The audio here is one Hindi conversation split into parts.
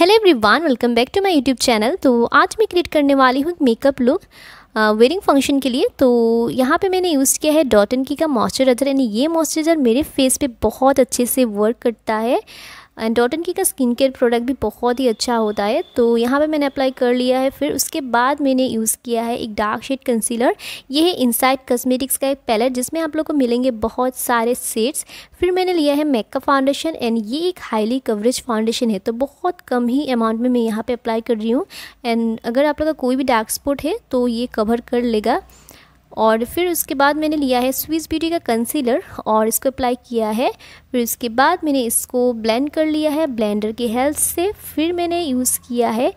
hello everyone welcome back to my YouTube channel तो आज मैं क्रिएट करने वाली हूँ मेकअप लुक वेडिंग फंक्शन के लिए तो यहाँ पे मैंने यूज़ किया है डॉटन की का मॉइस्चराइज़र यानी ये मॉइस्चराइज़र मेरे फेस पे बहुत अच्छे से वर्क करता है एंड डॉटन की का स्किन केयर प्रोडक्ट भी बहुत ही अच्छा होता है तो यहाँ पे मैंने अप्लाई कर लिया है फिर उसके बाद मैंने यूज़ किया है एक डार्क शेड कंसीलर ये है इनसाइड कस्मेटिक्स का एक पैलेट जिसमें आप लोग को मिलेंगे बहुत सारे सेट्स फिर मैंने लिया है मेकअप फाउंडेशन एंड ये एक हाईली कवरेज फाउंडेशन है तो बहुत कम ही अमाउंट में मैं यहाँ पर अप्लाई कर रही हूँ एंड अगर आप लोग का कोई भी डार्क स्पॉट है तो ये कवर कर लेगा और फिर उसके बाद मैंने लिया है स्विस ब्यूटी का कंसीलर और इसको अप्लाई किया है फिर उसके बाद मैंने इसको ब्लेंड कर लिया है ब्लेंडर की हेल्प से फिर मैंने यूज़ किया है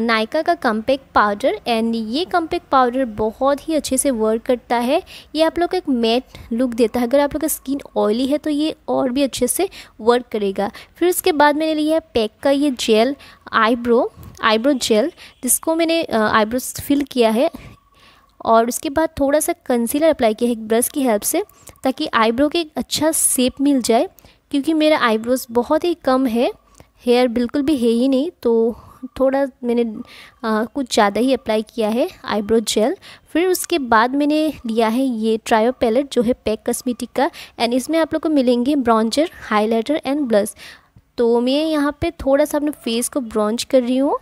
नायका का कम्पैक्ट पाउडर एंड ये कम्पैक्ट पाउडर बहुत ही अच्छे से वर्क करता है ये आप लोग को एक मैट लुक देता है अगर आप लोग का स्किन ऑयली है तो ये और भी अच्छे से वर्क करेगा फिर उसके बाद मैंने लिया है पैक का ये जेल आईब्रो आईब्रो जेल जिसको मैंने आईब्रोज फिल किया है और उसके बाद थोड़ा सा कंसीलर अप्लाई किया है एक ब्रश की हेल्प से ताकि आईब्रो के एक अच्छा सेप मिल जाए क्योंकि मेरा आईब्रोज बहुत ही कम है हेयर बिल्कुल भी है ही नहीं तो थोड़ा मैंने आ, कुछ ज़्यादा ही अप्लाई किया है आईब्रो जेल फिर उसके बाद मैंने लिया है ये ट्रायो पैलेट जो है पैक कस्मेटिक का एंड इसमें आप लोग को मिलेंगे ब्रॉन्जर हाइलाइटर एंड ब्लश तो मैं यहाँ पे थोड़ा सा अपने फेस को ब्रॉन्ज कर रही हूँ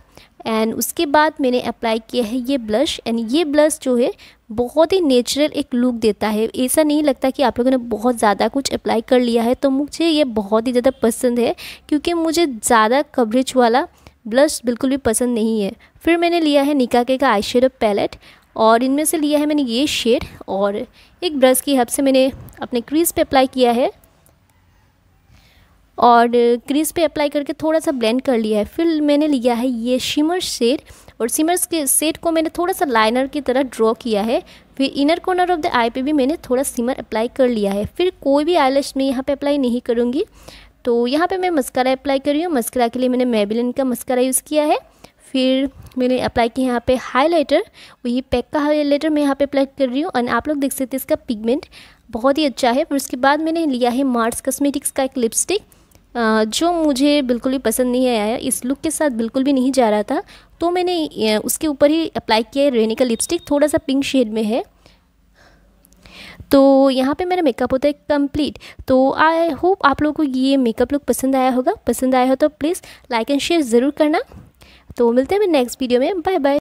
एंड उसके बाद मैंने अप्लाई किया है ये ब्लश एंड ये ब्लश जो है बहुत ही नेचुरल एक लुक देता है ऐसा नहीं लगता कि आप लोगों ने बहुत ज़्यादा कुछ अप्लाई कर लिया है तो मुझे ये बहुत ही ज़्यादा पसंद है क्योंकि मुझे ज़्यादा कवरेज वाला ब्लश बिल्कुल भी पसंद नहीं है फिर मैंने लिया है निकाके का आई पैलेट और इनमें से लिया है मैंने ये शेड और एक ब्रश की हब से मैंने अपने क्रीज पे अप्लाई किया है और क्रीज पे अप्लाई करके थोड़ा सा ब्लेंड कर लिया है फिर मैंने लिया है ये शिमर शेड और सिमर के सेट को मैंने थोड़ा सा लाइनर की तरह ड्रॉ किया है फिर inner corner of the eye पे भी मैंने थोड़ा सिमर अप्लाई कर लिया है फिर कोई भी आई मैं यहाँ पे अप्लाई नहीं करूँगी तो यहाँ पे मैं मस्करा अप्लाई कर रही हूँ मस्करा के लिए मैंने मेबिलिन का मस्करा यूज़ किया है फिर मैंने अप्लाई किया यहाँ पे हाइलाइटर वही पैक का लाइटर मैं यहाँ पे अप्लाई कर रही हूँ एंड आप लोग देख सकते हैं इसका पिगमेंट बहुत ही अच्छा है फिर उसके बाद मैंने लिया है मार्स कॉस्मेटिक्स का एक लिपस्टिक जो मुझे बिल्कुल भी पसंद नहीं आया इस लुक के साथ बिल्कुल भी नहीं जा रहा था तो मैंने उसके ऊपर ही अप्लाई किया है रेनी का लिपस्टिक थोड़ा सा पिंक शेड में है तो यहाँ पे मेरा मेकअप होता है कंप्लीट तो आई होप आप लोगों को ये मेकअप लुक पसंद आया होगा पसंद आया हो तो प्लीज़ लाइक एंड शेयर ज़रूर करना तो मिलते हैं मेरे नेक्स्ट वीडियो में बाय बाय